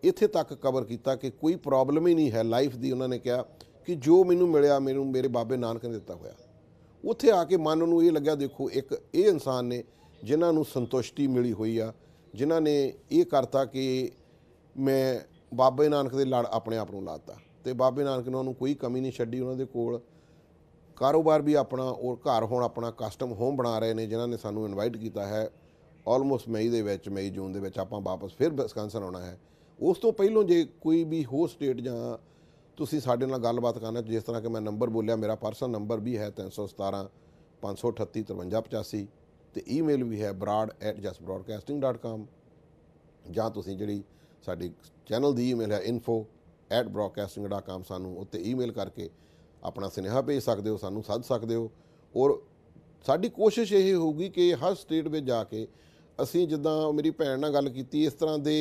ਇੱਥੇ ਤੱਕ ਕਵਰ ਕੀਤਾ ਕਿ ਕੋਈ ਪ੍ਰੋਬਲਮ ਹੀ ਨਹੀਂ ਹੈ ਲਾਈਫ ਦੀ ਉਹਨਾਂ ਨੇ ਕਿਹਾ ਕਿ ਜੋ ਮੈਨੂੰ ਮਿਲਿਆ ਮੈਨੂੰ ਮੇਰੇ ਬਾਬੇ ਨਾਨਕ ਨੇ ਦਿੱਤਾ ਹੋਇਆ ਉੱਥੇ ਆ ਕੇ ਮਨ ਨੂੰ ਇਹ ਲੱਗਿਆ ਦੇਖੋ ਇੱਕ ਇਹ ਇਨਸਾਨ ਨੇ ਜਿਨ੍ਹਾਂ ਨੂੰ ਸੰਤੁਸ਼ਟੀ ਮਿਲੀ ਹੋਈ ਆ ਜਿਨ੍ਹਾਂ ਨੇ ਇਹ ਕਰਤਾ ਕਿ ਮੈਂ ਬਾਬੇ ਨਾਨਕ ਦੇ ਲੜ ਆਪਣੇ ਆਪ ਨੂੰ ਲਾਤਾ ਤੇ ਬਾਬੇ ਨਾਨਕ ਨੇ ਉਹਨੂੰ ਕੋਈ ਕਮੀ ਨਹੀਂ ਛੱਡੀ ਉਹਨਾਂ ਦੇ ਕੋਲ ਕਾਰੋਬਾਰ ਵੀ ਆਪਣਾ ਔਰ ਘਰ ਹੁਣ ਆਪਣਾ ਕਸਟਮ ਹੋਮ ਬਣਾ ਰਹੇ ਨੇ ਜਿਨ੍ਹਾਂ ਨੇ ਸਾਨੂੰ ਇਨਵਾਈਟ ਕੀਤਾ ਹੈ ਆਲਮੋਸਟ ਮਈ ਦੇ ਵਿੱਚ ਮਈ ਜੂਨ ਦੇ ਵਿੱਚ ਆਪਾਂ ਵਾਪਸ ਫਿਰ ਵਿਸਕਨਸਨ ਆਉਣਾ ਹੈ ਉਸ ਤੋਂ ਪਹਿਲਾਂ ਜੇ ਕੋਈ ਵੀ ਹੋਰ ਸਟੇਟ ਜਾਂ ਤੁਸੀਂ ਸਾਡੇ ਨਾਲ ਗੱਲਬਾਤ ਕਰਨਾ ਜਿਸ ਤਰ੍ਹਾਂ ਕਿ ਮੈਂ ਨੰਬਰ ਬੋਲਿਆ ਮੇਰਾ ਪਰਸਨਲ ਨੰਬਰ ਵੀ ਹੈ 317 538 5385 ਤੇ ਈਮੇਲ ਵੀ ਹੈ broad@justbroadcasting.com ਜਾਂ ਤੁਸੀਂ ਜਿਹੜੀ ਸਾਡੀ ਚੈਨਲ ਦੀ ਈਮੇਲ ਹੈ info@broadcasting.com ਸਾਨੂੰ ਉੱਤੇ ਈਮੇਲ ਕਰਕੇ ਆਪਣਾ ਸੁਨੇਹਾ ਭੇਜ ਸਕਦੇ ਹੋ ਸਾਨੂੰ ਸੱਦ ਸਕਦੇ ਹੋ ਔਰ ਸਾਡੀ ਕੋਸ਼ਿਸ਼ ਇਹ ਹੋਊਗੀ ਕਿ ਹਰ ਸਟੇਟ ਵਿੱਚ ਜਾ ਕੇ ਅਸੀਂ ਜਿੱਦਾਂ ਮੇਰੀ ਭੈਣ ਨਾਲ ਗੱਲ ਕੀਤੀ ਇਸ ਤਰ੍ਹਾਂ ਦੇ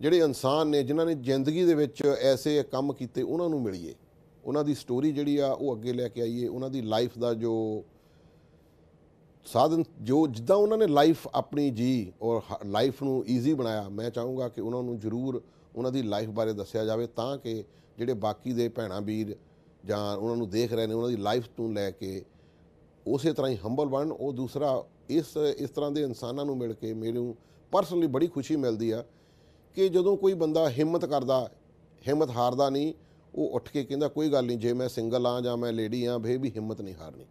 ਜਿਹੜੇ ਇਨਸਾਨ ਨੇ ਜਿਨ੍ਹਾਂ ਨੇ ਜ਼ਿੰਦਗੀ ਦੇ ਵਿੱਚ ਐਸੇ ਕੰਮ ਕੀਤੇ ਉਹਨਾਂ ਨੂੰ ਮਿਲੀਏ ਉਹਨਾਂ ਦੀ ਸਟੋਰੀ ਜਿਹੜੀ ਆ ਉਹ ਅੱਗੇ ਲੈ ਕੇ ਆਈਏ ਉਹਨਾਂ ਦੀ ਲਾਈਫ ਦਾ ਜੋ ਸਾਧਨ ਜੋ ਜਿੱਦਾਂ ਉਹਨਾਂ ਨੇ ਲਾਈਫ ਆਪਣੀ ਜੀ ਔਰ ਲਾਈਫ ਨੂੰ ਈਜ਼ੀ ਬਣਾਇਆ ਮੈਂ ਚਾਹੂੰਗਾ ਕਿ ਉਹਨਾਂ ਨੂੰ ਜ਼ਰੂਰ ਉਹਨਾਂ ਦੀ ਲਾਈਫ ਬਾਰੇ ਦੱਸਿਆ ਜਾਵੇ ਤਾਂ ਕਿ ਜਿਹੜੇ ਬਾਕੀ ਦੇ ਭੈਣਾ ਵੀਰ ਜਾਂ ਉਹਨਾਂ ਨੂੰ ਦੇਖ ਰਹੇ ਨੇ ਉਹਨਾਂ ਦੀ ਲਾਈਫ ਤੋਂ ਲੈ ਕੇ ਉਸੇ ਤਰ੍ਹਾਂ ਹੀ ਹੰਬਲ ਬਣ ਉਹ ਦੂਸਰਾ ਇਸ ਇਸ ਤਰ੍ਹਾਂ ਦੇ ਇਨਸਾਨਾਂ ਨੂੰ ਮਿਲ ਕੇ ਮੈਨੂੰ ਪਰਸਨਲੀ ਬੜੀ ਖੁਸ਼ੀ ਮਿਲਦੀ ਆ ਕਿ ਜਦੋਂ ਕੋਈ ਬੰਦਾ ਹਿੰਮਤ ਕਰਦਾ ਹਿੰਮਤ ਹਾਰਦਾ ਨਹੀਂ ਉਹ ਉੱਠ ਕੇ ਕਹਿੰਦਾ ਕੋਈ ਗੱਲ ਨਹੀਂ ਜੇ ਮੈਂ ਸਿੰਗਲ ਆ ਜਾਂ ਮੈਂ ਲੇਡੀ ਆ ਫੇ ਵੀ ਹਿੰਮਤ ਨਹੀਂ ਹਾਰਨੀ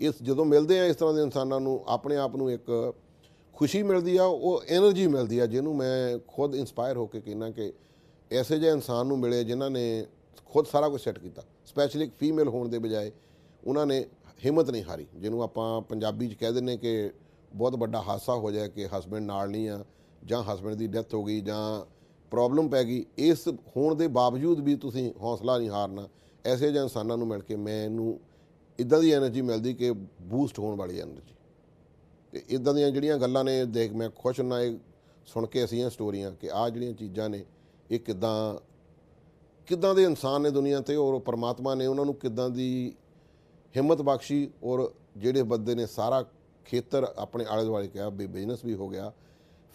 ਇਸ ਜਦੋਂ ਮਿਲਦੇ ਆ ਇਸ ਤਰ੍ਹਾਂ ਦੇ ਇਨਸਾਨਾਂ ਨੂੰ ਆਪਣੇ ਆਪ ਨੂੰ ਇੱਕ ਖੁਸ਼ੀ ਮਿਲਦੀ ਆ ਉਹ એનર્ਜੀ ਮਿਲਦੀ ਆ ਜਿਹਨੂੰ ਮੈਂ ਖੁਦ ਇਨਸਪਾਇਰ ਹੋ ਕੇ ਕਹਿੰਨਾ ਕਿ ਐਸੇ ਜਿਹੇ ਇਨਸਾਨ ਨੂੰ ਮਿਲੇ ਜਿਨ੍ਹਾਂ ਨੇ ਖੁਦ ਸਾਰਾ ਕੁਝ ਸੈੱਟ ਕੀਤਾ ਸਪੈਸ਼ਲੀ ਫੀਮੇਲ ਹੋਣ ਦੇ ਬਜਾਏ ਉਹਨਾਂ ਨੇ ਹਿੰਮਤ ਨਹੀਂ ਹਾਰੀ ਜਿਹਨੂੰ ਆਪਾਂ ਪੰਜਾਬੀ 'ਚ ਕਹਿ ਦਿੰਨੇ ਕਿ ਬਹੁਤ ਵੱਡਾ ਹਾਸਾ ਹੋ ਜਾਏ ਕਿ ਹਸਬੰਡ ਨਾਲ ਨਹੀਂ ਆ ਜਾਂ ਹਸਬੰਡ ਦੀ ਡੈਥ ਹੋ ਗਈ ਜਾਂ ਪ੍ਰੋਬਲਮ ਪੈ ਗਈ ਇਸ ਹੋਣ ਦੇ ਬਾਵਜੂਦ ਵੀ ਤੁਸੀਂ ਹੌਸਲਾ ਨਹੀਂ ਹਾਰਨਾ ਐਸੇ ਜਿਹੇ ਇਨਸਾਨਾਂ ਨੂੰ ਮਿਲ ਕੇ ਮੈਂ ਇਹਨੂੰ ਇਦਾਂ ਦੀ એનર્ਜੀ ਮਿਲਦੀ ਕਿ ਬੂਸਟ ਹੋਣ ਵਾਲੀ એનર્ਜੀ ਤੇ ਇਦਾਂ ਦੀਆਂ ਜਿਹੜੀਆਂ ਗੱਲਾਂ ਨੇ ਦੇਖ ਮੈਂ ਖੁਸ਼ ਨਾ ਇਹ ਸੁਣ ਕੇ ਅਸੀਂ ਇਹ ਸਟੋਰੀਆਂ ਕਿ ਆ ਜਿਹੜੀਆਂ ਚੀਜ਼ਾਂ ਨੇ ਇਹ ਕਿਦਾਂ ਕਿਦਾਂ ਦੇ ਇਨਸਾਨ ਨੇ ਦੁਨੀਆ ਤੇ ਔਰ ਪਰਮਾਤਮਾ ਨੇ ਉਹਨਾਂ ਨੂੰ ਕਿਦਾਂ ਦੀ ਹਿੰਮਤ ਬਖਸ਼ੀ ਔਰ ਜਿਹੜੇ ਬੰਦੇ ਨੇ ਸਾਰਾ ਖੇਤਰ ਆਪਣੇ ਆਲੇ ਦੁਆਲੇ ਕਿਹਾ ਵੀ ਬਿਜ਼ਨਸ ਵੀ ਹੋ ਗਿਆ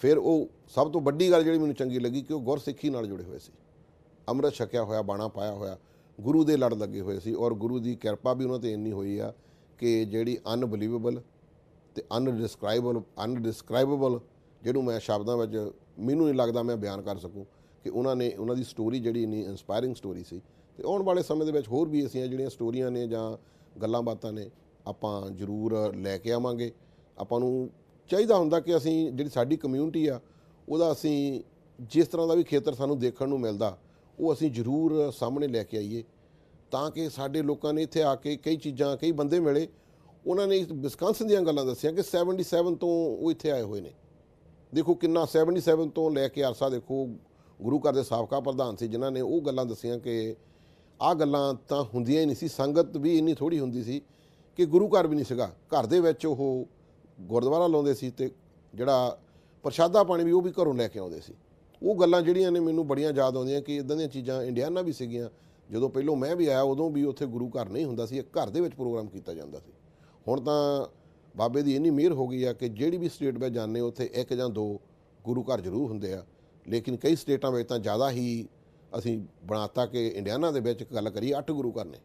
ਫਿਰ ਉਹ ਸਭ ਤੋਂ ਵੱਡੀ ਗੱਲ ਜਿਹੜੀ ਮੈਨੂੰ ਚੰਗੀ ਲੱਗੀ ਕਿ ਉਹ ਗੁਰਸਿੱਖੀ ਨਾਲ ਜੁੜੇ ਹੋਏ ਸੀ ਅੰਮ੍ਰਿਤ ਛਕਿਆ ਹੋਇਆ ਬਾਣਾ ਪਾਇਆ ਹੋਇਆ ਗੁਰੂ ਦੇ ਲੜ ਲੱਗੇ ਹੋਏ ਸੀ ਔਰ ਗੁਰੂ ਦੀ ਕਿਰਪਾ ਵੀ ਉਹਨਾਂ ਤੇ ਇੰਨੀ ਹੋਈ ਆ ਕਿ ਜਿਹੜੀ ਅਨਬਲੀਵੇਬਲ ਤੇ ਅਨਡਿਸਕ੍ਰਾਈਬਲ ਅਨਡਿਸਕ੍ਰਾਈਬਲ ਜਿਹਨੂੰ ਮੈਂ ਸ਼ਬਦਾਂ ਵਿੱਚ ਮੈਨੂੰ ਨਹੀਂ ਲੱਗਦਾ ਮੈਂ ਬਿਆਨ ਕਰ ਸਕੂੰ ਕਿ ਉਹਨਾਂ ਨੇ ਉਹਨਾਂ ਦੀ ਸਟੋਰੀ ਜਿਹੜੀ ਇੰਨੀ ਇਨਸਪਾਇਰਿੰਗ ਸਟੋਰੀ ਸੀ ਤੇ ਆਉਣ ਵਾਲੇ ਸਮੇਂ ਦੇ ਵਿੱਚ ਹੋਰ ਵੀ ਅਸੀਂ ਜਿਹੜੀਆਂ ਸਟੋਰੀਆਂ ਨੇ ਜਾਂ ਗੱਲਾਂ ਬਾਤਾਂ ਨੇ ਆਪਾਂ ਜ਼ਰੂਰ ਲੈ ਕੇ ਆਵਾਂਗੇ ਆਪਾਂ ਨੂੰ ਚਾਹੀਦਾ ਹੁੰਦਾ ਕਿ ਅਸੀਂ ਜਿਹੜੀ ਸਾਡੀ ਕਮਿਊਨਿਟੀ ਆ ਉਹਦਾ ਅਸੀਂ ਜਿਸ ਤਰ੍ਹਾਂ ਦਾ ਵੀ ਖੇਤਰ ਸਾਨੂੰ ਦੇਖਣ ਨੂੰ ਮਿਲਦਾ ਉਹ ਅਸੀਂ ਜ਼ਰੂਰ ਸਾਹਮਣੇ ਲੈ ਕੇ ਆਈਏ ਤਾਂ ਕਿ ਸਾਡੇ ਲੋਕਾਂ ਨੇ ਇੱਥੇ ਆ ਕੇ ਕਈ ਚੀਜ਼ਾਂ ਕਈ ਬੰਦੇ ਮਿਲੇ ਉਹਨਾਂ ਨੇ ਵਿਸਕਾਂਸਨ ਦੀਆਂ ਗੱਲਾਂ ਦੱਸੀਆਂ ਕਿ 77 ਤੋਂ ਉਹ ਇੱਥੇ ਆਏ ਹੋਏ ਨੇ ਦੇਖੋ ਕਿੰਨਾ 77 ਤੋਂ ਲੈ ਕੇ ਅਰਸਾ ਦੇਖੋ ਗੁਰੂ ਘਰ ਦੇ ਸਾਬਕਾ ਪ੍ਰਧਾਨ ਸੀ ਜਿਨ੍ਹਾਂ ਨੇ ਉਹ ਗੱਲਾਂ ਦੱਸੀਆਂ ਕਿ ਆ ਗੱਲਾਂ ਤਾਂ ਹੁੰਦੀਆਂ ਹੀ ਨਹੀਂ ਸੀ ਸੰਗਤ ਵੀ ਇੰਨੀ ਥੋੜੀ ਹੁੰਦੀ ਸੀ ਕਿ ਗੁਰੂ ਘਰ ਵੀ ਨਹੀਂ ਸੀਗਾ ਘਰ ਦੇ ਵਿੱਚ ਉਹ ਗੁਰਦੁਆਰਾ ਲਾਉਂਦੇ ਸੀ ਤੇ ਜਿਹੜਾ ਪ੍ਰਸ਼ਾਦਾ ਪਾਣੀ ਵੀ ਉਹ ਵੀ ਘਰੋਂ ਲੈ ਕੇ ਆਉਂਦੇ ਸੀ ਉਹ ਗੱਲਾਂ ਜਿਹੜੀਆਂ ਨੇ ਮੈਨੂੰ ਬੜੀਆਂ ਯਾਦ ਆਉਂਦੀਆਂ ਕਿ ਇਦਾਂ ਦੀਆਂ ਚੀਜ਼ਾਂ ਇੰਡੀਆਨਾ ਵੀ ਸੀਗੀਆਂ ਜਦੋਂ ਪਹਿਲੋਂ ਮੈਂ ਵੀ ਆਇਆ ਉਦੋਂ ਵੀ ਉੱਥੇ ਗੁਰੂ ਘਰ ਨਹੀਂ ਹੁੰਦਾ ਸੀ ਇੱਕ ਘਰ ਦੇ ਵਿੱਚ ਪ੍ਰੋਗਰਾਮ ਕੀਤਾ ਜਾਂਦਾ ਸੀ ਹੁਣ ਤਾਂ ਬਾਬੇ ਦੀ ਇੰਨੀ ਮਿਹਰ ਹੋ ਗਈ ਆ ਕਿ ਜਿਹੜੀ ਵੀ ਸਟੇਟ ਵਿੱਚ ਜਾਂਦੇ ਉੱਥੇ ਇੱਕ ਜਾਂ ਦੋ ਗੁਰੂ ਘਰ ਜ਼ਰੂਰ ਹੁੰਦੇ ਆ ਲੇਕਿਨ ਕਈ ਸਟੇਟਾਂ ਵਿੱਚ ਤਾਂ ਜ਼ਿਆਦਾ ਹੀ ਅਸੀਂ ਬਣਾਤਾ ਕਿ ਇੰਡੀਆਨਾ ਦੇ ਵਿੱਚ ਗੱਲ ਕਰੀ ਅੱਠ ਗੁਰੂ ਘਰ ਨੇ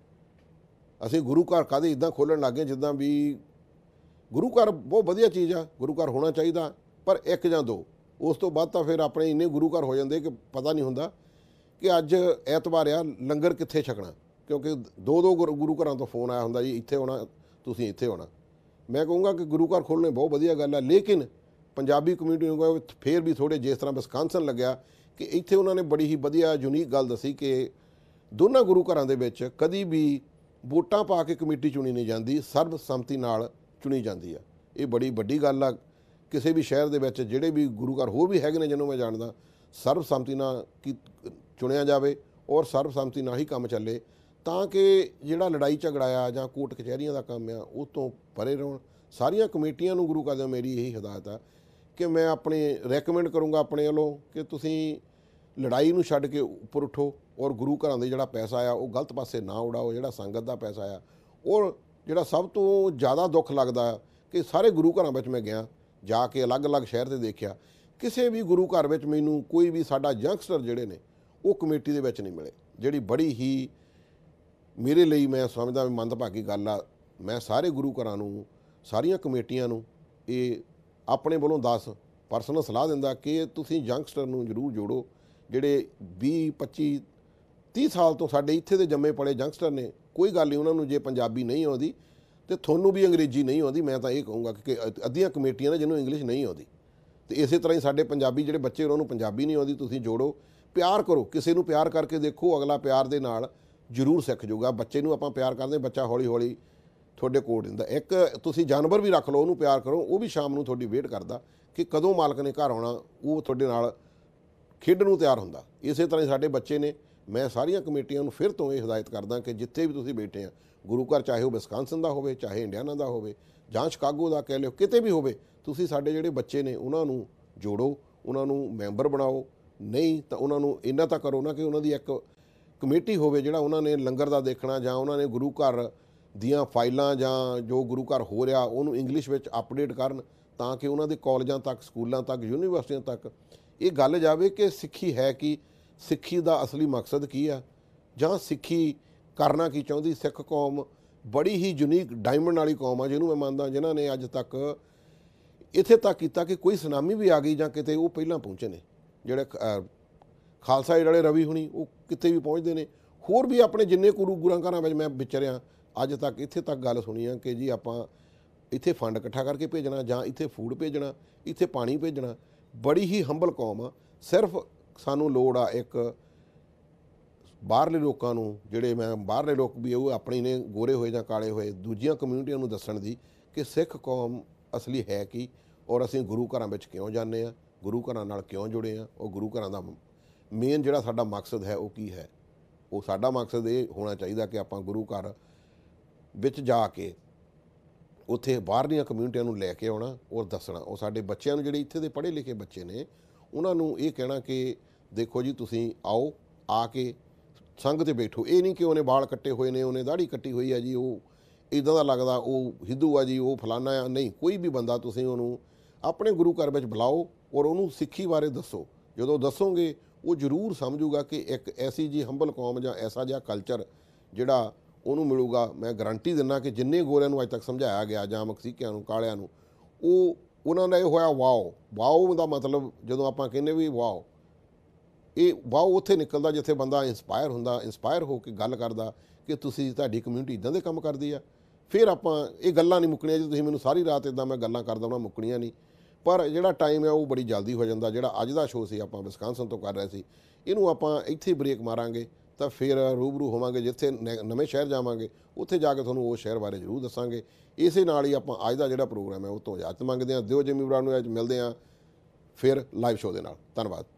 ਅਸੀਂ ਗੁਰੂ ਘਰ ਕਾਦੇ ਇਦਾਂ ਖੋਲਣ ਲੱਗੇ ਜਿੱਦਾਂ ਵੀ ਗੁਰੂ ਘਰ ਬਹੁਤ ਵਧੀਆ ਚੀਜ਼ ਆ ਗੁਰੂ ਘਰ ਹੋਣਾ ਚਾਹੀਦਾ ਪਰ ਇੱਕ ਜਾਂ ਦੋ ਉਸ ਤੋਂ ਬਾਅਦ ਤਾਂ ਫਿਰ ਆਪਣੇ ਇੰਨੇ ਗੁਰੂ ਘਰ ਹੋ ਜਾਂਦੇ ਕਿ ਪਤਾ ਨਹੀਂ ਹੁੰਦਾ ਕਿ ਅੱਜ ਐਤਵਾਰ ਆ ਲੰਗਰ ਕਿੱਥੇ ਛਕਣਾ ਕਿਉਂਕਿ ਦੋ ਦੋ ਗੁਰੂ ਘਰਾਂ ਤੋਂ ਫੋਨ ਆਇਆ ਹੁੰਦਾ ਜੀ ਇੱਥੇ ਹੋਣਾ ਤੁਸੀਂ ਇੱਥੇ ਹੋਣਾ ਮੈਂ ਕਹੂੰਗਾ ਕਿ ਗੁਰੂ ਘਰ ਖੋਲਣੇ ਬਹੁਤ ਵਧੀਆ ਗੱਲ ਆ ਲੇਕਿਨ ਪੰਜਾਬੀ ਕਮਿਊਨਿਟੀ ਨੂੰ ਫੇਰ ਵੀ ਥੋੜੇ ਜਿਸ ਤਰ੍ਹਾਂ ਵਿਸਕਾਂਸਨ ਲੱਗਿਆ ਕਿ ਇੱਥੇ ਉਹਨਾਂ ਨੇ ਬੜੀ ਹੀ ਵਧੀਆ ਯੂਨੀਕ ਗੱਲ ਦੱਸੀ ਕਿ ਦੋਨਾਂ ਗੁਰੂ ਘਰਾਂ ਦੇ ਵਿੱਚ ਕਦੀ ਵੀ ਵੋਟਾਂ ਪਾ ਕੇ ਕਮੇਟੀ ਚੁਣੀ ਨਹੀਂ ਜਾਂਦੀ ਸਰਬ ਸੰਮਤੀ ਨਾਲ ਚੁਣੀ ਜਾਂਦੀ ਆ ਇਹ ਬੜੀ ਵੱਡੀ ਗੱਲ ਆ ਕਿਸੇ ਵੀ ਸ਼ਹਿਰ ਦੇ ਵਿੱਚ ਜਿਹੜੇ ਵੀ ਗੁਰੂ ਘਰ ਹੋਰ ਵੀ ਹੈਗੇ ਨੇ ਜਿਹਨੂੰ ਮੈਂ ਜਾਣਦਾ ਸਰਬ ਸੰਮਤੀ ਨਾਲ ਚੁਣਿਆ ਜਾਵੇ ਔਰ ਸਰਬਸੰਮਤੀ ਨਾਲ ਹੀ ਕੰਮ ਚੱਲੇ ਤਾਂ ਕਿ ਜਿਹੜਾ ਲੜਾਈ ਝਗੜਾ ਆ ਜਾਂ ਕੋਰਟ ਕਚਹਿਰੀਆਂ ਦਾ ਕੰਮ ਆ ਉਹ ਤੋਂ ਪਰੇ ਰਹਿਣ ਸਾਰੀਆਂ ਕਮੇਟੀਆਂ ਨੂੰ ਗੁਰੂ ਕਾਦਮ ਮੇਰੀ ਇਹੀ ਹਦਾਇਤ ਆ ਕਿ ਮੈਂ ਆਪਣੇ ਰეკਮੈਂਡ ਕਰੂੰਗਾ ਆਪਣੇ ਵੱਲੋਂ ਕਿ ਤੁਸੀਂ ਲੜਾਈ ਨੂੰ ਛੱਡ ਕੇ ਉੱਪਰ ਉਠੋ ਔਰ ਗੁਰੂ ਘਰਾਂ ਦੇ ਜਿਹੜਾ ਪੈਸਾ ਆ ਉਹ ਗਲਤ ਪਾਸੇ ਨਾ ਉਡਾਓ ਜਿਹੜਾ ਸੰਗਤ ਦਾ ਪੈਸਾ ਆ ਔਰ ਜਿਹੜਾ ਸਭ ਤੋਂ ਜ਼ਿਆਦਾ ਦੁੱਖ ਲੱਗਦਾ ਕਿ ਸਾਰੇ ਗੁਰੂ ਘਰਾਂ ਵਿੱਚ ਮੈਂ ਗਿਆ ਜਾ ਕੇ ਅਲੱਗ-ਅਲੱਗ ਸ਼ਹਿਰ ਤੇ ਦੇਖਿਆ ਕਿਸੇ ਵੀ ਗੁਰੂ ਘਰ ਵਿੱਚ ਮੈਨੂੰ ਕੋਈ ਵੀ ਸਾਡਾ ਜੰਕਸਟਰ ਜਿਹੜੇ ਨੇ ਉਹ ਕਮੇਟੀ ਦੇ ਵਿੱਚ ਨਹੀਂ ਮਿਲੇ ਜਿਹੜੀ ਬੜੀ ਹੀ ਮੇਰੇ ਲਈ ਮੈਂ ਸਮਝਦਾ ਮੰਦਭਾਗੀ ਗੱਲ ਆ ਮੈਂ ਸਾਰੇ ਗੁਰੂ ਘਰਾਂ ਨੂੰ ਸਾਰੀਆਂ ਕਮੇਟੀਆਂ ਨੂੰ ਇਹ ਆਪਣੇ ਵੱਲੋਂ ਦੱਸ ਪਰਸਨਲ ਸਲਾਹ ਦਿੰਦਾ ਕਿ ਤੁਸੀਂ ਯੰਗਸਟਰ ਨੂੰ ਜ਼ਰੂਰ ਜੋੜੋ ਜਿਹੜੇ 20 25 30 ਸਾਲ ਤੋਂ ਸਾਡੇ ਇੱਥੇ ਦੇ ਜੰਮੇ ਪੜੇ ਯੰਗਸਟਰ ਨੇ ਕੋਈ ਗੱਲ ਨਹੀਂ ਉਹਨਾਂ ਨੂੰ ਜੇ ਪੰਜਾਬੀ ਨਹੀਂ ਆਉਂਦੀ ਤੇ ਤੁਹਾਨੂੰ ਵੀ ਅੰਗਰੇਜ਼ੀ ਨਹੀਂ ਆਉਂਦੀ ਮੈਂ ਤਾਂ ਇਹ ਕਹੂੰਗਾ ਕਿ ਅੱਧੀਆਂ ਕਮੇਟੀਆਂ ਨੇ ਜਿਹਨੂੰ ਇੰਗਲਿਸ਼ ਨਹੀਂ ਆਉਂਦੀ ਤੇ ਇਸੇ ਤਰ੍ਹਾਂ ਹੀ ਸਾਡੇ ਪੰਜਾਬੀ ਜਿਹੜੇ ਬੱਚੇ ਉਹਨਾਂ ਨੂੰ ਪੰਜਾਬੀ ਨਹੀਂ ਆਉਂਦੀ ਤੁਸੀਂ ਜੋੜੋ ਪਿਆਰ ਕਰੋ ਕਿਸੇ ਨੂੰ ਪਿਆਰ ਕਰਕੇ ਦੇਖੋ ਅਗਲਾ ਪਿਆਰ ਦੇ ਨਾਲ ਜ਼ਰੂਰ ਸਿੱਖ ਜਾਊਗਾ ਬੱਚੇ ਨੂੰ ਆਪਾਂ ਪਿਆਰ ਕਰਦੇ ਬੱਚਾ ਹੌਲੀ ਹੌਲੀ ਤੁਹਾਡੇ ਕੋਲ ਦਿੰਦਾ ਇੱਕ ਤੁਸੀਂ ਜਾਨਵਰ ਵੀ ਰੱਖ ਲਓ ਉਹਨੂੰ ਪਿਆਰ ਕਰੋ ਉਹ ਵੀ ਸ਼ਾਮ ਨੂੰ ਤੁਹਾਡੀ ਵੇਟ ਕਰਦਾ ਕਿ ਕਦੋਂ ਮਾਲਕ ਨੇ ਘਰ ਆਉਣਾ ਉਹ ਤੁਹਾਡੇ ਨਾਲ ਖੇਡਣ ਨੂੰ ਤਿਆਰ ਹੁੰਦਾ ਇਸੇ ਤਰ੍ਹਾਂ ਸਾਡੇ ਬੱਚੇ ਨੇ ਮੈਂ ਸਾਰੀਆਂ ਕਮੇਟੀਆਂ ਨੂੰ ਫਿਰ ਤੋਂ ਇਹ ਹਦਾਇਤ ਕਰਦਾ ਕਿ ਜਿੱਥੇ ਵੀ ਤੁਸੀਂ ਬੈਠੇ ਆ ਗੁਰੂ ਘਰ ਚਾਹੇ ਉਹ ਬਿਸਕਾਂਸਨ ਦਾ ਹੋਵੇ ਚਾਹੇ ਇੰਡੀਆਨਾ ਦਾ ਹੋਵੇ ਜਾਂ ਸ਼ਿਕਾਗੋ ਦਾ ਕਹਿ ਲਿਓ ਕਿਤੇ ਵੀ ਹੋਵੇ ਤੁਸੀਂ ਸਾਡੇ ਜਿਹੜੇ ਬੱਚੇ ਨੇ ਉਹਨਾਂ ਨੂੰ ਜੋੜੋ ਉਹਨਾਂ ਨੂੰ ਮੈਂਬਰ ਬਣਾਓ ਨਹੀਂ ਤਾਂ ਉਹਨਾਂ ਨੂੰ ਇੰਨਾ ਤਾਂ ਕਰੋ ਨਾ ਕਿ ਉਹਨਾਂ ਦੀ ਇੱਕ ਕਮੇਟੀ ਹੋਵੇ ਜਿਹੜਾ ਉਹਨਾਂ ਨੇ ਲੰਗਰ ਦਾ ਦੇਖਣਾ ਜਾਂ ਉਹਨਾਂ ਨੇ ਗੁਰੂ ਘਰ ਦੀਆਂ ਫਾਈਲਾਂ ਜਾਂ ਜੋ ਗੁਰੂ ਘਰ ਹੋ ਰਿਹਾ ਉਹਨੂੰ ਇੰਗਲਿਸ਼ ਵਿੱਚ ਅਪਡੇਟ ਕਰਨ ਤਾਂ ਕਿ ਉਹਨਾਂ ਦੇ ਕਾਲਜਾਂ ਤੱਕ ਸਕੂਲਾਂ ਤੱਕ ਯੂਨੀਵਰਸਿਟੀਆਂ ਤੱਕ ਇਹ ਗੱਲ ਜਾਵੇ ਕਿ ਸਿੱਖੀ ਹੈ ਕਿ ਸਿੱਖੀ ਦਾ ਅਸਲੀ ਮਕਸਦ ਕੀ ਆ ਜਾਂ ਸਿੱਖੀ ਕਰਨਾ ਕੀ ਚਾਹੁੰਦੀ ਸਿੱਖ ਕੌਮ ਬੜੀ ਹੀ ਯੂਨੀਕ ਡਾਇਮੰਡ ਵਾਲੀ ਕੌਮ ਆ ਜਿਹਨੂੰ ਮੈਂ ਮੰਨਦਾ ਜਿਨ੍ਹਾਂ ਨੇ ਅੱਜ ਤੱਕ ਇੱਥੇ ਤੱਕ ਕੀਤਾ ਕਿ ਕੋਈ ਸੁਨਾਮੀ ਵੀ ਆ ਗਈ ਜਾਂ ਕਿਤੇ ਉਹ ਪਹਿਲਾਂ ਪਹੁੰਚੇ ਨੇ ਜਿਹੜੇ ਖਾਲਸਾ ਜਿਹੜੇ ਰਵੀ ਹੁਣੀ ਉਹ ਕਿਤੇ ਵੀ ਪਹੁੰਚਦੇ ਨੇ ਹੋਰ ਵੀ ਆਪਣੇ ਜਿੰਨੇ ਗੁਰੂ ਗੁਰਾਂ ਘਰਾਂ ਵਿੱਚ ਮੈਂ ਵਿਚਰਿਆ ਅੱਜ ਤੱਕ ਇੱਥੇ ਤੱਕ ਗੱਲ ਸੁਣੀ ਆ ਕਿ ਜੀ ਆਪਾਂ ਇੱਥੇ ਫੰਡ ਇਕੱਠਾ ਕਰਕੇ ਭੇਜਣਾ ਜਾਂ ਇੱਥੇ ਫੂਡ ਭੇਜਣਾ ਇੱਥੇ ਪਾਣੀ ਭੇਜਣਾ ਬੜੀ ਹੀ ਹੰਬਲ ਕੌਮ ਆ ਸਿਰਫ ਸਾਨੂੰ ਲੋੜ ਆ ਇੱਕ ਬਾਹਰਲੇ ਲੋਕਾਂ ਨੂੰ ਜਿਹੜੇ ਮੈਂ ਬਾਹਰਲੇ ਲੋਕ ਵੀ ਉਹ ਆਪਣੀ ਨੇ ਗੋਰੇ ਹੋਏ ਜਾਂ ਕਾਲੇ ਹੋਏ ਦੂਜੀਆਂ ਕਮਿਊਨਿਟੀਆਂ ਨੂੰ ਦੱਸਣ ਦੀ ਕਿ ਸਿੱਖ ਕੌਮ ਅਸਲੀ ਹੈ ਕੀ ਔਰ ਅਸੀਂ ਗੁਰੂ ਘਰਾਂ ਵਿੱਚ ਕਿਉਂ ਜਾਂਦੇ ਆ ਗੁਰੂ ਘਰਾਂ ਨਾਲ ਕਿਉਂ ਜੁੜੇ ਆ ਉਹ ਗੁਰੂ ਘਰਾਂ ਦਾ ਮੇਨ ਜਿਹੜਾ ਸਾਡਾ ਮਕਸਦ ਹੈ ਉਹ ਕੀ ਹੈ ਉਹ ਸਾਡਾ ਮਕਸਦ ਇਹ ਹੋਣਾ ਚਾਹੀਦਾ ਕਿ ਆਪਾਂ ਗੁਰੂ ਘਰ ਵਿੱਚ ਜਾ ਕੇ ਉੱਥੇ ਬਾਹਰਲੀਆਂ ਕਮਿਊਨਿਟੀਆਂ ਨੂੰ ਲੈ ਕੇ ਆਉਣਾ ਔਰ ਦੱਸਣਾ ਉਹ ਸਾਡੇ ਬੱਚਿਆਂ ਨੂੰ ਜਿਹੜੇ ਇੱਥੇ ਦੇ ਪੜ੍ਹੇ ਲਿਖੇ ਬੱਚੇ ਨੇ ਉਹਨਾਂ ਨੂੰ ਇਹ ਕਹਿਣਾ ਕਿ ਦੇਖੋ ਜੀ ਤੁਸੀਂ ਆਓ ਆ ਕੇ ਸੰਗ ਤੇ ਬੈਠੋ ਇਹ ਨਹੀਂ ਕਿ ਉਹਨੇ ਵਾਲ ਕੱਟੇ ਹੋਏ ਨੇ ਉਹਨੇ ਦਾੜੀ ਕੱਟੀ ਹੋਈ ਹੈ ਜੀ ਉਹ ਇਦਾਂ ਦਾ ਲੱਗਦਾ ਉਹ ਹਿੰਦੂ ਆ ਜੀ ਉਹ ਫਲਾਨਾ ਆ ਨਹੀਂ ਕੋਈ ਵੀ ਬੰਦਾ ਤੁਸੀਂ ਉਹਨੂੰ ਆਪਣੇ ਗੁਰੂ ਘਰ ਵਿੱਚ ਬੁਲਾਓ ਔਰ ਉਹਨੂੰ ਸਿੱਖੀ ਬਾਰੇ ਦੱਸੋ ਜਦੋਂ ਦੱਸੋਗੇ ਉਹ ਜ਼ਰੂਰ ਸਮਝੂਗਾ ਕਿ ਇੱਕ ਐਸੀ ਜੀ ਹੰਬਲ ਕੌਮ ਜਾਂ ਐਸਾ ਜਿਹਾ ਕਲਚਰ ਜਿਹੜਾ ਉਹਨੂੰ ਮਿਲੂਗਾ ਮੈਂ ਗਾਰੰਟੀ ਦਿੰਦਾ ਕਿ ਜਿੰਨੇ ਗੋਰਿਆਂ ਨੂੰ ਅੱਜ ਤੱਕ ਸਮਝਾਇਆ ਗਿਆ ਜਾਂ ਮਕਸੀਕਿਆਂ ਨੂੰ ਕਾਲਿਆਂ ਨੂੰ ਉਹ ਉਹਨਾਂ ਦਾ ਇਹ ਹੋਇਆ ਵਾਓ ਵਾਓ ਦਾ ਮਤਲਬ ਜਦੋਂ ਆਪਾਂ ਕਹਿੰਦੇ ਵੀ ਵਾਓ ਇਹ ਵਾਓ ਉੱਥੇ ਨਿਕਲਦਾ ਜਿੱਥੇ ਬੰਦਾ ਇਨਸਪਾਇਰ ਹੁੰਦਾ ਇਨਸਪਾਇਰ ਹੋ ਕੇ ਗੱਲ ਕਰਦਾ ਕਿ ਤੁਸੀਂ ਤੁਹਾਡੀ ਕਮਿਊਨਿਟੀ ਇਦਾਂ ਦੇ ਕੰਮ ਕਰਦੀ ਆ ਫਿਰ ਆਪਾਂ ਇਹ ਗੱਲਾਂ ਨਹੀਂ ਮੁੱਕਣੀਆਂ ਜੇ ਤੁਸੀਂ ਮੈਨੂੰ ਸਾਰੀ ਰਾਤ ਇਦਾਂ ਮੈਂ ਗੱਲਾਂ ਕਰਦਾ ਉਹਨਾਂ ਮੁੱਕਣੀਆਂ ਨਹੀਂ ਪਰ ਜਿਹੜਾ ਟਾਈਮ ਹੈ ਉਹ ਬੜੀ ਜਲਦੀ ਹੋ ਜਾਂਦਾ ਜਿਹੜਾ ਅੱਜ ਦਾ ਸ਼ੋਅ ਸੀ ਆਪਾਂ ਵਿਸਕਾਂਸਨ ਤੋਂ ਕਰ ਰਹੇ ਸੀ ਇਹਨੂੰ ਆਪਾਂ ਇੱਥੇ ਬ੍ਰੇਕ ਮਾਰਾਂਗੇ ਤਾਂ ਫਿਰ ਰੂਬਰੂ ਹੋਵਾਂਗੇ ਜਿੱਥੇ ਨਵੇਂ ਸ਼ਹਿਰ ਜਾਵਾਂਗੇ ਉੱਥੇ ਜਾ ਕੇ ਤੁਹਾਨੂੰ ਉਹ ਸ਼ਹਿਰ ਬਾਰੇ ਜ਼ਰੂਰ ਦੱਸਾਂਗੇ ਇਸੇ ਨਾਲ ਹੀ ਆਪਾਂ ਅੱਜ ਦਾ ਜਿਹੜਾ ਪ੍ਰੋਗਰਾਮ ਹੈ ਉਹ ਤੋਂ ਇਜਾਜ਼ਤ ਮੰਗਦੇ ਹਾਂ ਦਿਓ ਜਿਮੀ ਬਰਾਨ ਨੂੰ ਅੱਜ ਮਿਲਦੇ ਹਾਂ ਫਿਰ ਲਾਈਵ ਸ਼ੋਅ ਦੇ ਨਾਲ ਧੰਨਵਾਦ